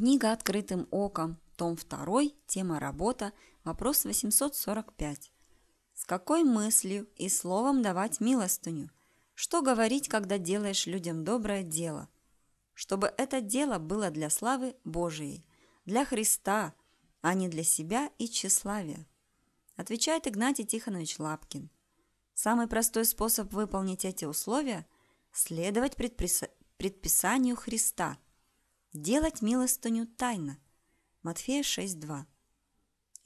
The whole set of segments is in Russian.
Книга «Открытым оком», том 2, тема «Работа», вопрос 845. С какой мыслью и словом давать милостыню? Что говорить, когда делаешь людям доброе дело? Чтобы это дело было для славы Божией, для Христа, а не для себя и тщеславия. Отвечает Игнатий Тихонович Лапкин. Самый простой способ выполнить эти условия – следовать предпис... предписанию Христа – Делать милостыню тайно. Матфея 6.2.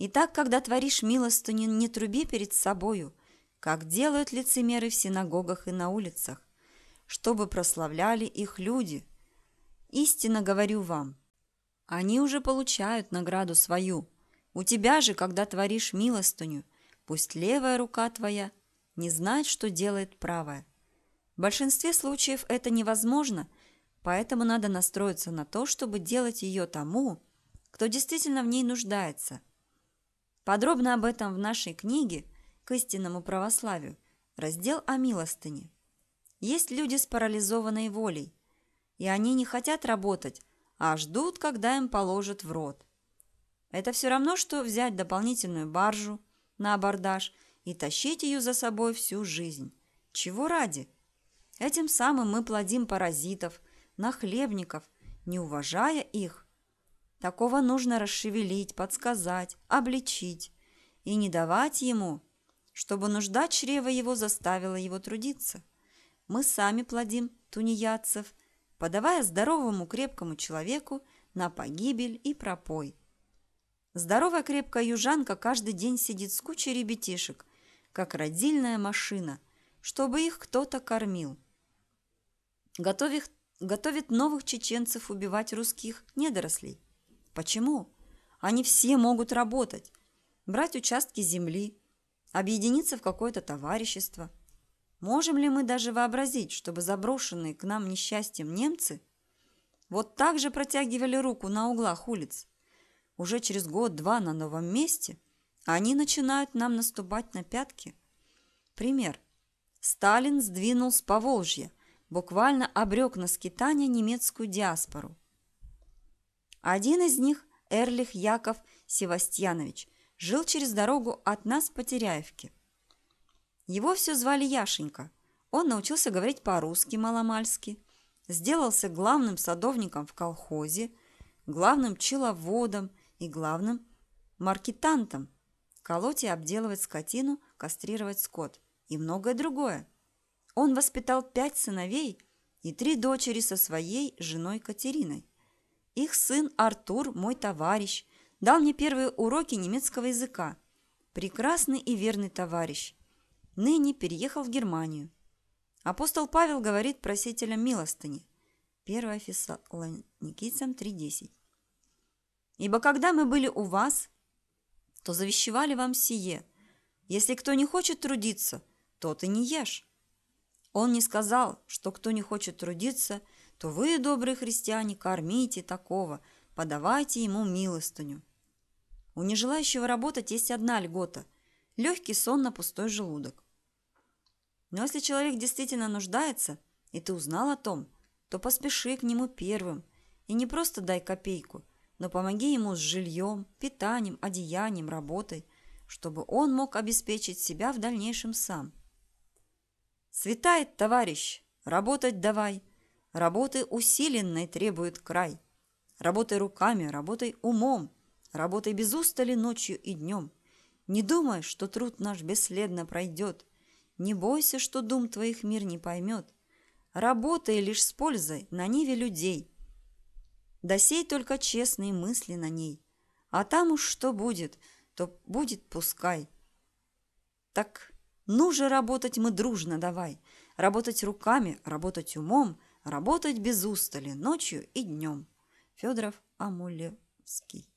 Итак, когда творишь милостыню, не труби перед собою, как делают лицемеры в синагогах и на улицах, чтобы прославляли их люди. Истинно говорю вам, они уже получают награду свою. У тебя же, когда творишь милостыню, пусть левая рука твоя не знает, что делает правая. В большинстве случаев это невозможно – Поэтому надо настроиться на то, чтобы делать ее тому, кто действительно в ней нуждается. Подробно об этом в нашей книге «К истинному православию» раздел о милостыне. Есть люди с парализованной волей, и они не хотят работать, а ждут, когда им положат в рот. Это все равно, что взять дополнительную баржу на абордаж и тащить ее за собой всю жизнь. Чего ради? Этим самым мы плодим паразитов – на хлебников, не уважая их. Такого нужно расшевелить, подсказать, обличить и не давать ему, чтобы нужда чрева его заставила его трудиться. Мы сами плодим тунеядцев, подавая здоровому крепкому человеку на погибель и пропой. Здоровая крепкая южанка каждый день сидит с кучей ребятишек, как родильная машина, чтобы их кто-то кормил. Готовь их готовит новых чеченцев убивать русских недорослей. Почему? Они все могут работать, брать участки земли, объединиться в какое-то товарищество. Можем ли мы даже вообразить, чтобы заброшенные к нам несчастьем немцы вот так же протягивали руку на углах улиц? Уже через год-два на новом месте они начинают нам наступать на пятки. Пример. Сталин сдвинул с Поволжья – буквально обрек на скитание немецкую диаспору. Один из них, Эрлих Яков Севастьянович, жил через дорогу от нас в Потеряевке. Его все звали Яшенька. Он научился говорить по-русски маломальски, сделался главным садовником в колхозе, главным пчеловодом и главным маркетантом, колоть и обделывать скотину, кастрировать скот и многое другое. Он воспитал пять сыновей и три дочери со своей женой Катериной. Их сын Артур, мой товарищ, дал мне первые уроки немецкого языка. Прекрасный и верный товарищ. Ныне переехал в Германию. Апостол Павел говорит просителям милостыни. 1 Фессалоникийцам 3.10. «Ибо когда мы были у вас, то завещевали вам сие. Если кто не хочет трудиться, то ты не ешь. Он не сказал, что кто не хочет трудиться, то вы, добрые христиане, кормите такого, подавайте ему милостыню. У нежелающего работать есть одна льгота – легкий сон на пустой желудок. Но если человек действительно нуждается, и ты узнал о том, то поспеши к нему первым и не просто дай копейку, но помоги ему с жильем, питанием, одеянием, работой, чтобы он мог обеспечить себя в дальнейшем сам – Светает, товарищ, работать давай. Работы усиленной требует край. Работай руками, работай умом, работай без устали ночью и днем. Не думай, что труд наш бесследно пройдет. Не бойся, что дум твоих мир не поймет. Работай лишь с пользой на ниве людей. Досей только честные мысли на ней. А там уж что будет, то будет пускай. Так ну же, работать мы дружно давай. Работать руками, работать умом, работать без устали, ночью и днем. Федоров Амулевский.